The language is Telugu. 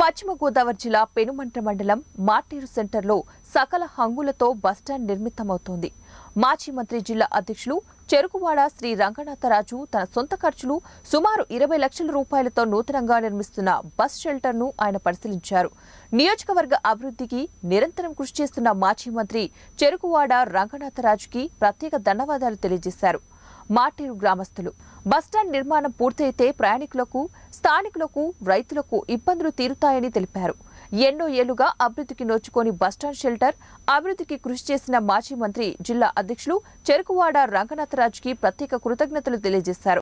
పశ్చిమ గోదావరి జిల్లా పెనుమంట మండలం మార్టీరు సెంటర్లో సకల హంగులతో బస్టాండ్ నిర్మితమవుతోంది మాజీ మంత్రి జిల్లా అధ్యక్షులు చెరుకువాడ శ్రీ రంగనాథరాజు తన సొంత ఖర్చులు సుమారు ఇరవై లక్షల రూపాయలతో నూతనంగా నిర్మిస్తున్న బస్ షెల్టర్ను ఆయన పరిశీలించారు నియోజకవర్గ అభివృద్ధికి నిరంతరం కృషి చేస్తున్న మాజీ మంత్రి చెరుకువాడ రంగనాథరాజుకి ప్రత్యేక ధన్యవాదాలు తెలియజేశారు మాటేరు గ్రామస్తులు బస్టాండ్ నిర్మాణం పూర్తయితే ప్రయాణికులకు స్థానికులకు రైతులకు ఇబ్బందులు తీరుతాయని తెలిపారు ఎన్నో ఏళ్లుగా అభివృద్ధికి నోచుకొని బస్టాండ్ షెల్టర్ అభివృద్ధికి కృషి చేసిన మాజీ మంత్రి జిల్లా అధ్యక్షులు చెరుకువాడ రంగనాథరాజుకి ప్రత్యేక కృతజ్ఞతలు తెలియజేశారు